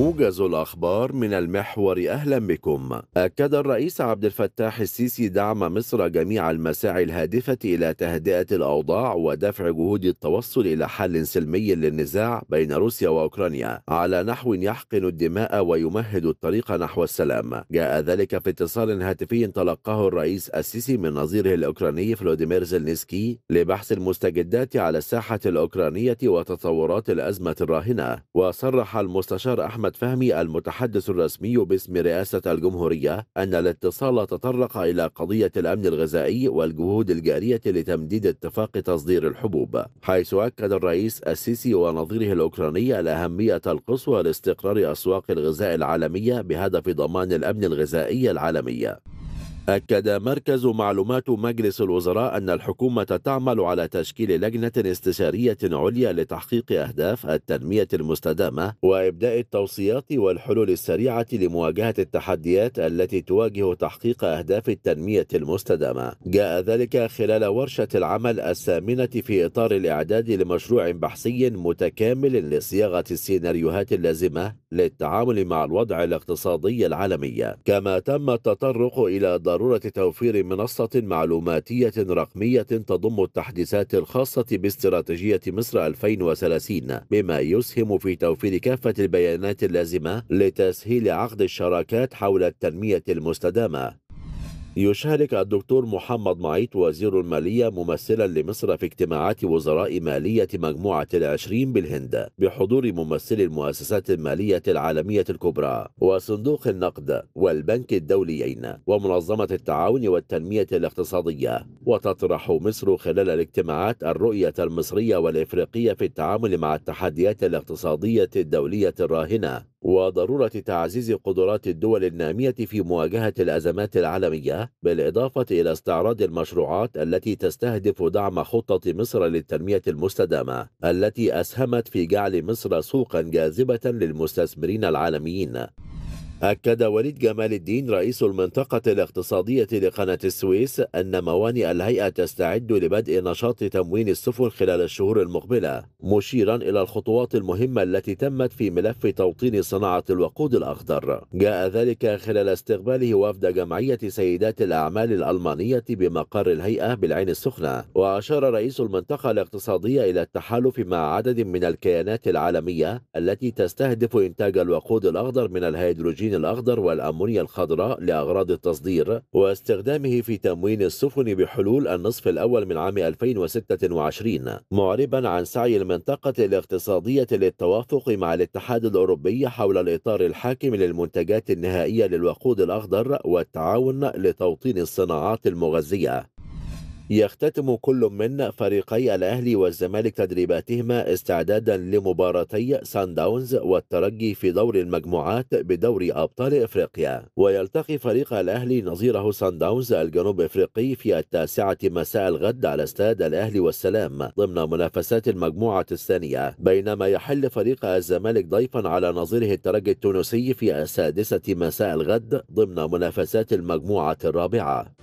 موجز الأخبار من المحور أهلا بكم أكد الرئيس عبد الفتاح السيسي دعم مصر جميع المساعي الهادفة إلى تهدئة الأوضاع ودفع جهود التوصل إلى حل سلمي للنزاع بين روسيا وأوكرانيا على نحو يحقن الدماء ويمهد الطريق نحو السلام جاء ذلك في اتصال هاتفي تلقاه الرئيس السيسي من نظيره الأوكراني فلوديمير زلنسكي لبحث المستجدات على الساحة الأوكرانية وتطورات الأزمة الراهنة وصرح المستشار أحمد محمد فهمي المتحدث الرسمي باسم رئاسة الجمهورية أن الاتصال تطرق إلى قضية الأمن الغذائي والجهود الجارية لتمديد اتفاق تصدير الحبوب حيث أكد الرئيس السيسي ونظيره الأوكراني الأهمية القصوى لاستقرار أسواق الغذاء العالمية بهدف ضمان الأمن الغذائي العالمي أكد مركز معلومات مجلس الوزراء أن الحكومة تعمل على تشكيل لجنة استشارية عليا لتحقيق أهداف التنمية المستدامة وإبداء التوصيات والحلول السريعة لمواجهة التحديات التي تواجه تحقيق أهداف التنمية المستدامة جاء ذلك خلال ورشة العمل الثامنة في إطار الإعداد لمشروع بحثي متكامل لصياغة السيناريوهات اللازمة للتعامل مع الوضع الاقتصادي العالمي كما تم التطرق إلى ضرورة ضرورة توفير منصة معلوماتية رقمية تضم التحديثات الخاصة باستراتيجية مصر 2030 بما يسهم في توفير كافة البيانات اللازمة لتسهيل عقد الشراكات حول التنمية المستدامة يشارك الدكتور محمد معيط وزير المالية ممثلا لمصر في اجتماعات وزراء مالية مجموعة العشرين بالهند بحضور ممثلي المؤسسات المالية العالمية الكبرى وصندوق النقد والبنك الدوليين ومنظمة التعاون والتنمية الاقتصادية وتطرح مصر خلال الاجتماعات الرؤية المصرية والإفريقية في التعامل مع التحديات الاقتصادية الدولية الراهنة وضرورة تعزيز قدرات الدول النامية في مواجهة الأزمات العالمية بالإضافة إلى استعراض المشروعات التي تستهدف دعم خطة مصر للتنمية المستدامة التي أسهمت في جعل مصر سوقا جاذبة للمستثمرين العالميين أكد وليد جمال الدين رئيس المنطقة الاقتصادية لقناة السويس أن موانئ الهيئة تستعد لبدء نشاط تموين السفن خلال الشهور المقبلة مشيرا إلى الخطوات المهمة التي تمت في ملف توطين صناعة الوقود الأخضر جاء ذلك خلال استقباله وفد جمعية سيدات الأعمال الألمانية بمقر الهيئة بالعين السخنة وأشار رئيس المنطقة الاقتصادية إلى التحالف مع عدد من الكيانات العالمية التي تستهدف إنتاج الوقود الأخضر من الهيدروجين الأكسجين الأخضر والأمونيا الخضراء لأغراض التصدير واستخدامه في تموين السفن بحلول النصف الأول من عام 2026 معربا عن سعي المنطقة الاقتصادية للتوافق مع الاتحاد الأوروبي حول الإطار الحاكم للمنتجات النهائية للوقود الأخضر والتعاون لتوطين الصناعات المغذية يختتم كل من فريقي الأهلي والزمالك تدريباتهما استعدادا لمباراتي سان داونز والترجي في دور المجموعات بدوري أبطال إفريقيا ويلتقي فريق الأهلي نظيره سان داونز الجنوب إفريقي في التاسعة مساء الغد على استاد الأهلي والسلام ضمن منافسات المجموعة الثانية بينما يحل فريق الزمالك ضيفا على نظيره الترجي التونسي في السادسة مساء الغد ضمن منافسات المجموعة الرابعة